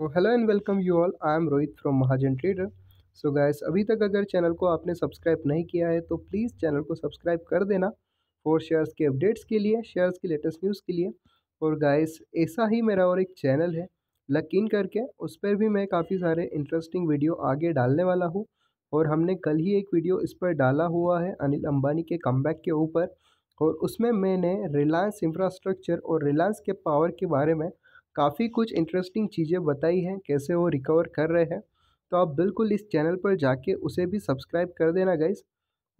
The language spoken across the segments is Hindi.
तो hello and welcome you all I am Rohit from Mahajan trader so guys अभी तक अगर चैनल को आपने सब्सक्राइब नहीं किया है तो प्लीज़ चैनल को सब्सक्राइब कर देना और शेयर्स के अपडेट्स के लिए शेयर्स की लेटेस्ट न्यूज़ के लिए और गाइस ऐसा ही मेरा और एक चैनल है लक इन करके उस पर भी मैं काफ़ी सारे इंटरेस्टिंग वीडियो आगे डालने वाला हूँ और हमने कल ही एक वीडियो इस पर डाला हुआ है अनिल अंबानी के कमबैक के ऊपर और उसमें मैंने रिलायंस इंफ्रास्ट्रक्चर और रिलायंस के पावर के बारे में काफ़ी कुछ इंटरेस्टिंग चीज़ें बताई हैं कैसे वो रिकवर कर रहे हैं तो आप बिल्कुल इस चैनल पर जाके उसे भी सब्सक्राइब कर देना गाइज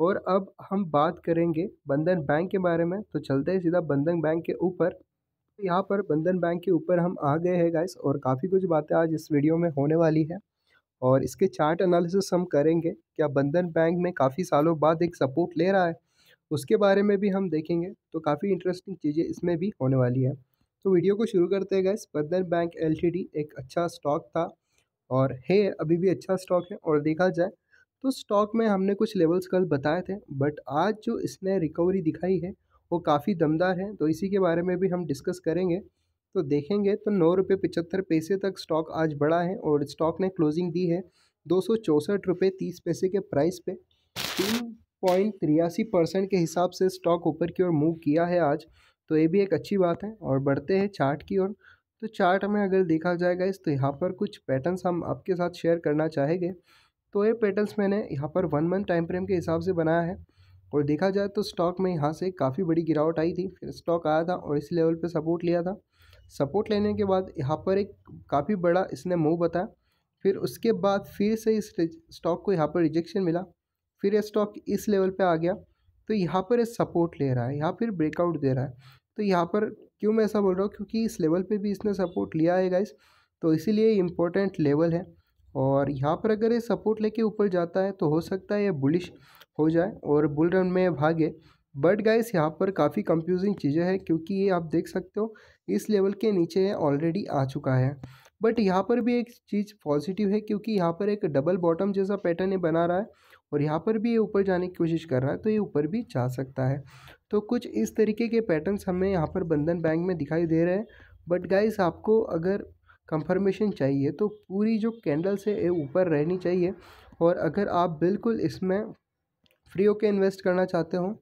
और अब हम बात करेंगे बंधन बैंक के बारे में तो चलते हैं सीधा बंधन बैंक के ऊपर यहाँ पर बंधन बैंक के ऊपर हम आ गए हैं गाइस और काफ़ी कुछ बातें आज इस वीडियो में होने वाली है और इसके चार्ट एनालिसिस हम करेंगे क्या बंधन बैंक में काफ़ी सालों बाद एक सपोर्ट ले रहा है उसके बारे में भी हम देखेंगे तो काफ़ी इंटरेस्टिंग चीज़ें इसमें भी होने वाली है तो वीडियो को शुरू करते हैं गैस बंधन बैंक एल एक अच्छा स्टॉक था और है अभी भी अच्छा स्टॉक है और देखा जाए तो स्टॉक में हमने कुछ लेवल्स कल बताए थे बट आज जो इसने रिकवरी दिखाई है वो काफ़ी दमदार है तो इसी के बारे में भी हम डिस्कस करेंगे तो देखेंगे तो नौ रुपये पचहत्तर पैसे तक स्टॉक आज बढ़ा है और स्टॉक ने क्लोजिंग दी है दो सौ चौंसठ रुपये तीस पैसे के प्राइस पे तीन पॉइंट तिरासी परसेंट के हिसाब से स्टॉक ऊपर की ओर मूव किया है आज तो ये भी एक अच्छी बात है और बढ़ते हैं चार्ट की ओर तो चार्ट में अगर देखा जाएगा इस तो यहाँ पर कुछ पैटर्न्स हम आपके साथ शेयर करना चाहेंगे तो ये पैटर्न्स मैंने यहाँ पर वन मंथ टाइम फ्रेम के हिसाब से बनाया है और देखा जाए तो स्टॉक में यहाँ से काफ़ी बड़ी गिरावट आई थी फिर स्टॉक आया था और इस लेवल पर सपोर्ट लिया था सपोर्ट लेने के बाद यहाँ पर एक काफ़ी बड़ा इसने मूव बताया फिर उसके बाद फिर से इस स्टॉक को यहाँ पर रिजेक्शन मिला फिर ये स्टॉक इस लेवल पे आ गया तो यहाँ पर ये सपोर्ट ले रहा है यहाँ फिर ब्रेकआउट दे रहा है तो यहाँ पर क्यों मैं ऐसा बोल रहा हूँ क्योंकि इस लेवल पे भी इसने सपोर्ट लिया है गाइस तो इसीलिए इम्पोर्टेंट लेवल है और यहाँ पर अगर ये सपोर्ट लेके ऊपर जाता है तो हो सकता है ये बुलिश हो जाए और बुल रन में भागे बट गाइस यहाँ पर काफ़ी कंफ्यूजिंग चीज़ें हैं क्योंकि ये आप देख सकते हो इस लेवल के नीचे ऑलरेडी आ चुका है बट यहाँ पर भी एक चीज़ पॉजिटिव है क्योंकि यहाँ पर एक डबल बॉटम जैसा पैटर्न ये बना रहा है और यहाँ पर भी ये ऊपर जाने की कोशिश कर रहा है तो ये ऊपर भी जा सकता है तो कुछ इस तरीके के पैटर्न्स हमें यहाँ पर बंधन बैंक में दिखाई दे रहे हैं बट गाइस आपको अगर कंफर्मेशन चाहिए तो पूरी जो कैंडल्स है ऊपर रहनी चाहिए और अगर आप बिल्कुल इसमें फ्री होकर इन्वेस्ट करना चाहते हो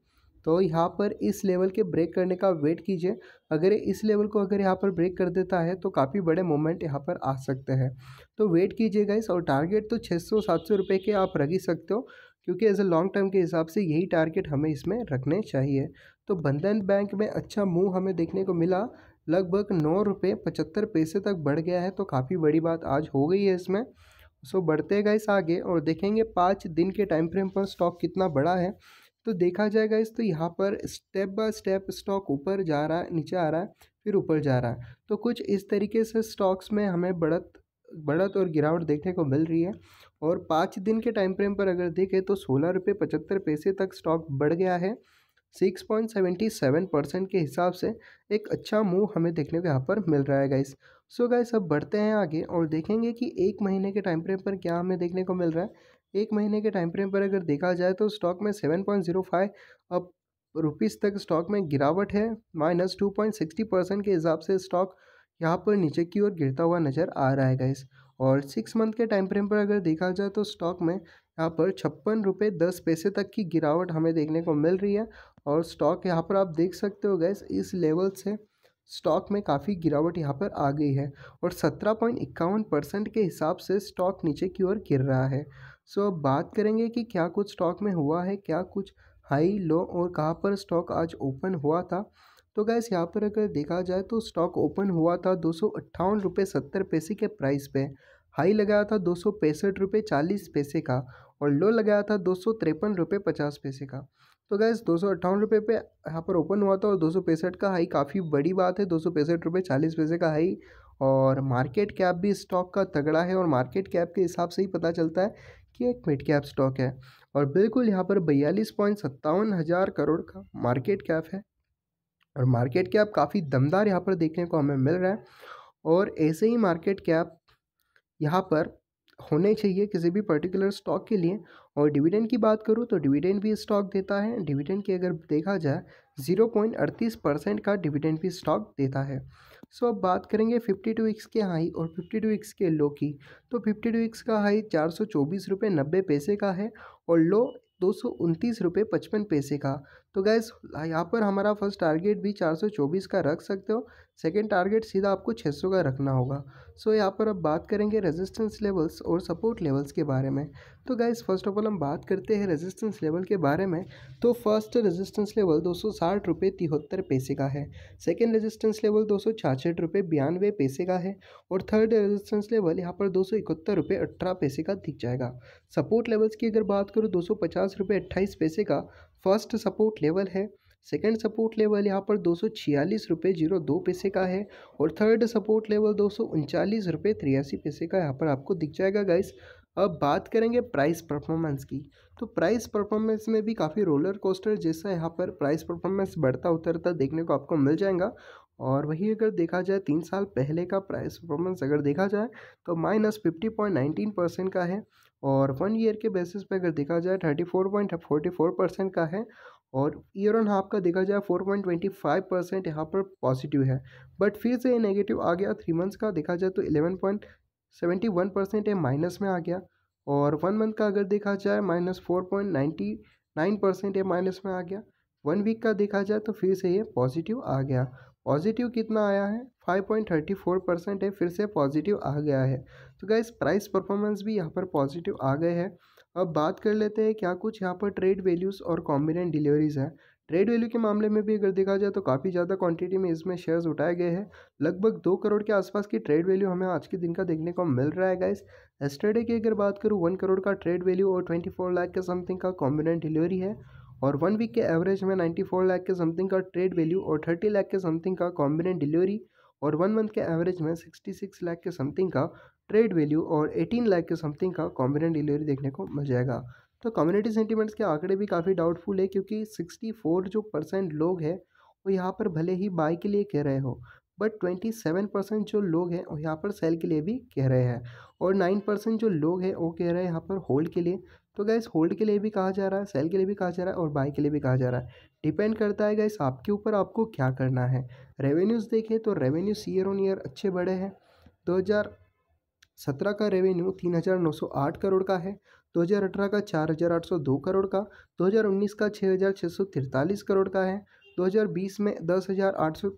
तो यहाँ पर इस लेवल के ब्रेक करने का वेट कीजिए अगर इस लेवल को अगर यहाँ पर ब्रेक कर देता है तो काफ़ी बड़े मोमेंट यहाँ पर आ सकते हैं तो वेट कीजिए गाइस और टारगेट तो 600-700 रुपए के आप रख ही सकते हो क्योंकि एज ए लॉन्ग टर्म के हिसाब से यही टारगेट हमें इसमें रखने चाहिए तो बंधन बैंक में अच्छा मूव हमें देखने को मिला लगभग नौ रुपये पचहत्तर पैसे तक बढ़ गया है तो काफ़ी बड़ी बात आज हो गई है इसमें सो बढ़ते गए आगे और देखेंगे पाँच दिन के टाइम फ्रेम पर स्टॉक कितना बड़ा है तो देखा जाएगा इस तो यहाँ पर स्टेप बाय स्टेप स्टॉक ऊपर जा रहा है नीचे आ रहा है फिर ऊपर जा रहा है तो कुछ इस तरीके से स्टॉक्स में हमें बढ़त बढ़त और गिरावट देखने को मिल रही है और पाँच दिन के टाइम फ्रेम पर अगर देखें तो सोलह रुपये पचहत्तर पैसे तक स्टॉक बढ़ गया है six point seventy seven percent के हिसाब से एक अच्छा मूव हमें देखने को यहाँ पर मिल रहा है गाइस सो गाइस अब बढ़ते हैं आगे और देखेंगे कि एक महीने के टाइम फ्रेम पर क्या हमें देखने को मिल रहा है एक महीने के टाइम फ्रेम पर अगर देखा जाए तो स्टॉक में सेवन पॉइंट जीरो फाइव अब रुपीज़ तक स्टॉक में गिरावट है minus two point sixty percent के हिसाब से स्टॉक यहाँ पर नीचे की ओर गिरता हुआ नज़र आ रहा है गाइस और सिक्स मंथ के टाइम फ्रेम पर अगर देखा जाए तो स्टॉक में यहाँ पर छप्पन रुपये दस पैसे तक की गिरावट हमें देखने को मिल रही है और स्टॉक यहाँ पर आप देख सकते हो गैस इस लेवल से स्टॉक में काफ़ी गिरावट यहाँ पर आ गई है और सत्रह पॉइंट इक्यावन परसेंट के हिसाब से स्टॉक नीचे की ओर गिर रहा है सो अब बात करेंगे कि क्या कुछ स्टॉक में हुआ है क्या कुछ हाई लो और कहाँ पर स्टॉक आज ओपन हुआ था तो गैस यहाँ पर अगर देखा जाए तो स्टॉक ओपन हुआ था दो सौ पैसे के प्राइस पे हाई लगाया था दो सौ पैसे का और लो लगाया था दो सौ पैसे का तो गैस दो सौ अट्ठावन रुपये पे यहाँ पर ओपन हुआ था और दो सौ पैंसठ का हाई काफ़ी बड़ी बात है दो सौ पैंसठ रुपये चालीस पैसे का हाई और मार्केट कैप भी स्टॉक का तगड़ा है और मार्केट कैप के हिसाब से ही पता चलता है कि एक मिड कैप स्टॉक है और बिल्कुल यहाँ पर बयालीस पॉइंट सत्तावन हज़ार करोड़ का मार्केट कैप है और मार्केट कैप काफ़ी दमदार यहाँ पर देखने को हमें मिल रहा है और ऐसे ही मार्केट कैप यहाँ पर होने चाहिए किसी भी पर्टिकुलर स्टॉक के लिए और डिविडेंड की बात करूँ तो डिविडेंड भी स्टॉक देता है डिविडेंड की अगर देखा जाए ज़ीरो पॉइंट अड़तीस परसेंट का डिविडेंड भी स्टॉक देता है सो अब बात करेंगे फिफ्टी टू एक्स के हाई और फिफ्टी टू एक्स के लो की तो फिफ्टी टू एक्स का हाई चार सौ चौबीस रुपये नब्बे पैसे का है और लो दो सौ उनतीस रुपये पचपन पैसे का तो गैस हाँ, यहाँ पर हमारा फर्स्ट टारगेट भी 424 का रख सकते हो सेकंड टारगेट सीधा आपको 600 का रखना होगा सो यहाँ पर अब बात करेंगे रेजिस्टेंस लेवल्स और सपोर्ट लेवल्स के बारे में तो गैस फर्स्ट ऑफ ऑल हम बात करते हैं रेजिस्टेंस लेवल के बारे में तो फर्स्ट रेजिस्टेंस लेवल दो सौ साठ रुपये तिहत्तर पैसे का है सेकेंड रेजिस्टेंस लेवल दो सौ छाछठ रुपये बयानवे पैसे का है और थर्ड रेजिस्टेंस लेवल यहाँ पर दो सौ इकहत्तर रुपये अठारह पैसे का दिख जाएगा सपोर्ट लेवल्स की अगर बात करूँ दो सौ पचास रुपये अट्ठाईस पैसे का फर्स्ट सपोर्ट लेवल है सेकेंड सपोर्ट लेवल यहाँ पर दो सौ छियालीस रुपये जीरो दो पैसे का है और थर्ड सपोर्ट लेवल दो सौ उनचालीस रुपये तिरासी पैसे का यहाँ पर आपको दिख जाएगा गाइस अब बात करेंगे प्राइस परफॉर्मेंस की तो प्राइस परफॉर्मेंस में भी काफ़ी रोलर कोस्टर जैसा यहाँ पर प्राइस परफॉर्मेंस बढ़ता उतरता देखने को आपको मिल जाएगा और वही अगर देखा जाए तीन साल पहले का प्राइस परफॉर्मेंस अगर देखा जाए तो minus fifty point nineteen percent का है और वन ईयर के बेसिस पे अगर देखा जाए thirty four point forty four percent का है और ईयर ऑन हाफ का देखा जाए four point twenty five percent यहाँ पर पॉजिटिव है बट फिर से ये नेगेटिव आ गया थ्री मंथ्स का देखा जाए तो eleven point seventy one percent है माइनस में आ गया और वन मंथ का अगर देखा जाए minus four point ninety nine percent है माइनस में आ गया वन वीक का देखा जाए तो फिर से ये पॉजिटिव आ गया पॉजिटिव कितना आया है 5.34 परसेंट है फिर से पॉजिटिव आ गया है तो गाइज़ प्राइस परफॉर्मेंस भी यहाँ पर पॉजिटिव आ गए हैं अब बात कर लेते हैं क्या कुछ यहाँ पर ट्रेड वैल्यूज़ और कॉम्बिनेंट डिलीवरीज़ हैं ट्रेड वैल्यू के मामले में भी अगर देखा जाए तो काफ़ी ज़्यादा क्वांटिटी में इसमें शेयर्स उठाए गए हैं लगभग दो करोड़ के आसपास की ट्रेड वैल्यू हमें आज के दिन का देखने को मिल रहा है गाइस एस्टरडे की अगर बात करूँ वन करोड़ का ट्रेड वैल्यू और ट्वेंटी फोर लाख के समथिंग का कॉम्बिनेंट डिलीवरी है और वन वीक के एवरेज में 94 लाख के समथिंग का ट्रेड वैल्यू और 30 लाख के समथिंग का कॉम्बिनेंट डिलीवरी और वन मंथ के एवरेज में 66 लाख के समथिंग का ट्रेड वैल्यू और 18 लाख के समथिंग का कॉम्बिनेंट डिलीवरी देखने को मिल जाएगा तो कम्युनिटी सेंटीमेंट्स के आंकड़े भी काफ़ी डाउटफुल है क्योंकि फोर जो परसेंट लोग हैं वो यहाँ पर भले ही बाय के लिए कह रहे हो बट ट्वेंटी सेवन परसेंट जो लोग हैं यहाँ पर सेल के लिए भी कह रहे हैं और नाइन परसेंट जो लोग हैं वो कह रहे हैं यहाँ पर होल्ड के लिए तो गैस होल्ड के लिए भी कहा जा रहा है सेल के लिए भी कहा जा रहा है और बाय के लिए भी कहा जा रहा है डिपेंड करता है गैस आपके ऊपर आपको क्या करना है रेवेन्यूज़ देखें तो रेवेन्यूज ईयर ऑन ईयर अच्छे बढ़े हैं दो हज़ार सत्रह का रेवेन्यू तीन हज़ार नौ सौ आठ करोड़ का है दो हज़ार अठारह का चार हज़ार आठ सौ दो करोड़ का दो हज़ार उन्नीस का छः हज़ार छः सौ तिरतालीस करोड़ का है दो हज़ार बीस में दस हज़ार आठ सौ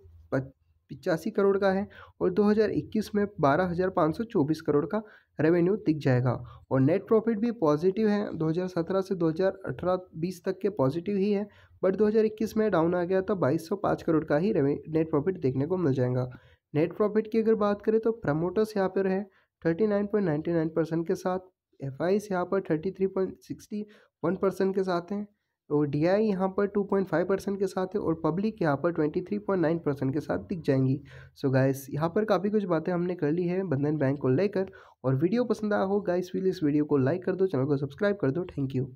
पिचासी करोड़ का है और 2021 में 12,524 करोड़ का रेवेन्यू दिख जाएगा और नेट प्रॉफिट भी पॉजिटिव है 2017 से 2018-20 तक के पॉजिटिव ही है बट 2021 में डाउन आ गया तो 2205 करोड़ का ही नेट प्रॉफिट देखने को मिल जाएगा नेट प्रॉफिट की अगर बात करें तो प्रमोटर्स यहाँ पर है थर्टी परसेंट के साथ एफ यहाँ पर थर्टी परसेंट के साथ हैं और डी आई यहाँ पर 2.5 परसेंट के साथ है और पब्लिक यहाँ पर 23.9 परसेंट के साथ दिख जाएंगी सो so गाइस यहाँ पर काफ़ी कुछ बातें हमने कर ली है बंधन बैंक को लेकर और वीडियो पसंद आया हो गाइस प्लीज़ इस वीडियो को लाइक कर दो चैनल को सब्सक्राइब कर दो थैंक यू